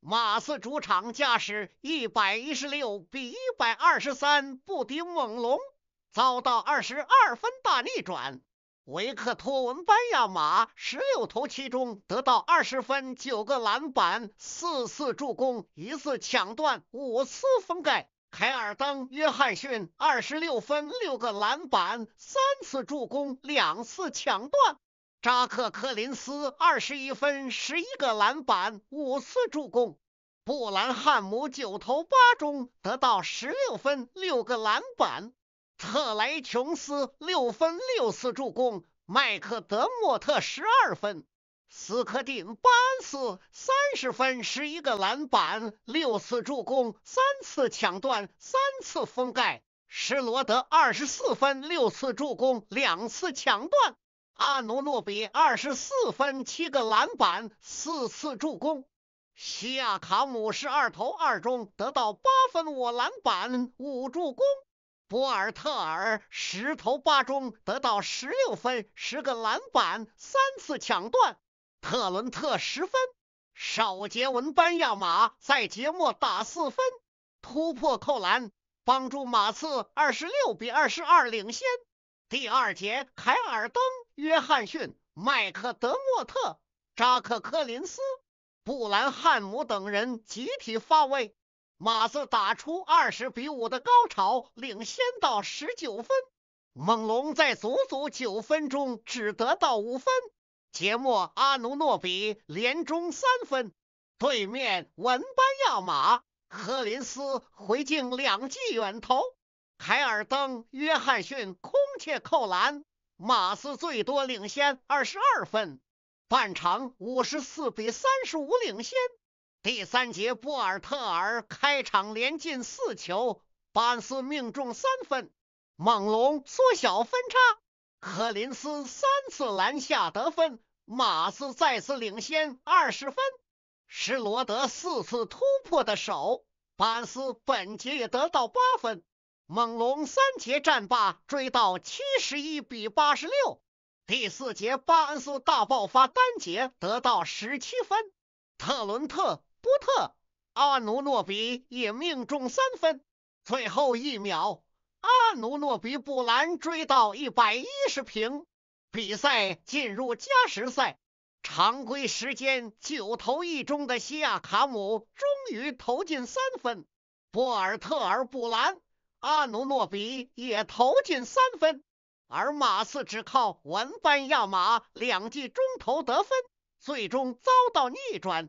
马刺主场加时一百一十六比一百二十三不敌猛龙，遭到二十二分大逆转。维克托·文班亚马十六投七中，得到二十分、九个篮板、四次助攻、一次抢断、五次封盖。凯尔登·约翰逊二十六分、六个篮板、三次助攻、两次抢断。扎克·柯林斯二十一分，十一个篮板，五次助攻；布兰汉姆九投八中，得到十六分，六个篮板；特雷·琼斯六分，六次助攻；麦克德莫特十二分；斯科蒂·巴恩斯三十分，十一个篮板，六次助攻，三次抢断，三次封盖；施罗德二十四分，六次助攻，两次抢断。阿努诺比二十四分七个篮板四次助攻，西亚卡姆十二投二中得到八分五篮板五助攻，博尔特尔十投八中得到十六分十个篮板三次抢断，特伦特十分。首节文班亚马在节末打四分突破扣篮，帮助马刺二十六比二十二领先。第二节凯尔登。约翰逊、麦克德莫特、扎克·科林斯、布兰汉姆等人集体发威，马刺打出二十比五的高潮，领先到十九分。猛龙在足足九分钟只得到五分。杰莫·阿努诺比连中三分，对面文班亚马、科林斯回敬两记远投，凯尔登、约翰逊空切扣篮。马斯最多领先二十二分，半场五十四比三十五领先。第三节，波尔特尔开场连进四球，班斯命中三分，猛龙缩小分差。科林斯三次篮下得分，马斯再次领先二十分。施罗德四次突破得手，班斯本节也得到八分。猛龙三节战罢，追到七十一比八十六。第四节，巴恩斯大爆发，单节得到十七分。特伦特、布特、阿努诺比也命中三分。最后一秒，阿努诺比补篮追到一百一十平，比赛进入加时赛。常规时间九投一中的西亚卡姆终于投进三分，波尔特尔补篮。阿努诺比也投进三分，而马刺只靠文班亚马两记中投得分，最终遭到逆转。